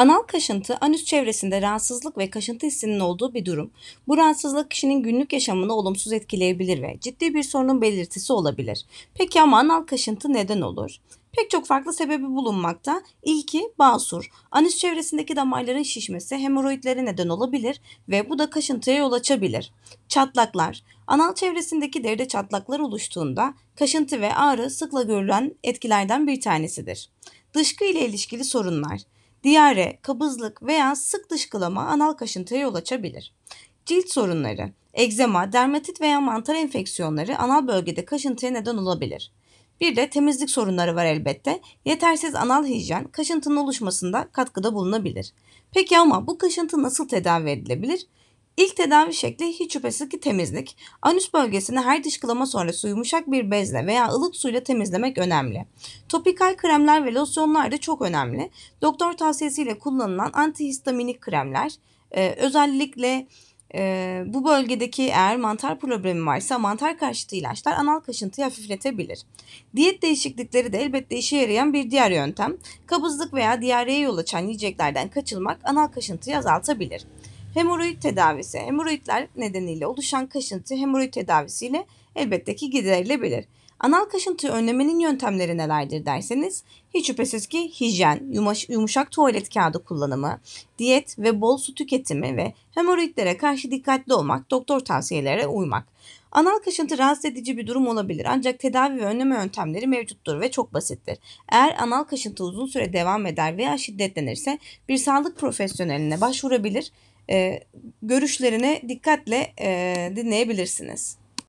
Anal kaşıntı anüs çevresinde rahatsızlık ve kaşıntı hissinin olduğu bir durum. Bu rahatsızlık kişinin günlük yaşamını olumsuz etkileyebilir ve ciddi bir sorunun belirtisi olabilir. Peki ama anal kaşıntı neden olur? Pek çok farklı sebebi bulunmakta. İlki basur. Anüs çevresindeki damarların şişmesi hemoroidlere neden olabilir ve bu da kaşıntıya yol açabilir. Çatlaklar. Anal çevresindeki deride çatlaklar oluştuğunda kaşıntı ve ağrı sıkla görülen etkilerden bir tanesidir. Dışkı ile ilişkili sorunlar diyare, kabızlık veya sık dışkılama anal kaşıntıya yol açabilir. Cilt sorunları, egzema, dermatit veya mantar enfeksiyonları anal bölgede kaşıntıya neden olabilir. Bir de temizlik sorunları var elbette. Yetersiz anal hijyen kaşıntının oluşmasında katkıda bulunabilir. Peki ama bu kaşıntı nasıl tedavi edilebilir? İlk tedavi şekli hiç şüphesiz ki temizlik. Anüs bölgesini her dışkılama sonra sonrası yumuşak bir bezle veya ılık suyla temizlemek önemli. Topikal kremler ve losyonlar da çok önemli. Doktor tavsiyesiyle kullanılan antihistaminik kremler e, özellikle e, bu bölgedeki eğer mantar problemi varsa mantar karşıtı ilaçlar anal kaşıntıyı hafifletebilir. Diyet değişiklikleri de elbette işe yarayan bir diğer yöntem. Kabızlık veya diyareye yol açan yiyeceklerden kaçılmak anal kaşıntıyı azaltabilir. Hemoroid tedavisi. Hemoroidler nedeniyle oluşan kaşıntı hemoroid tedavisiyle elbette ki giderilebilir. Anal kaşıntı önlemenin yöntemleri nelerdir derseniz hiç şüphesiz ki hijyen, yumuşak tuvalet kağıdı kullanımı, diyet ve bol su tüketimi ve hemoroidlere karşı dikkatli olmak, doktor tavsiyelere uymak. Anal kaşıntı rahatsız edici bir durum olabilir ancak tedavi ve önleme yöntemleri mevcuttur ve çok basittir. Eğer anal kaşıntı uzun süre devam eder veya şiddetlenirse bir sağlık profesyoneline başvurabilir e, görüşlerini dikkatle e, dinleyebilirsiniz.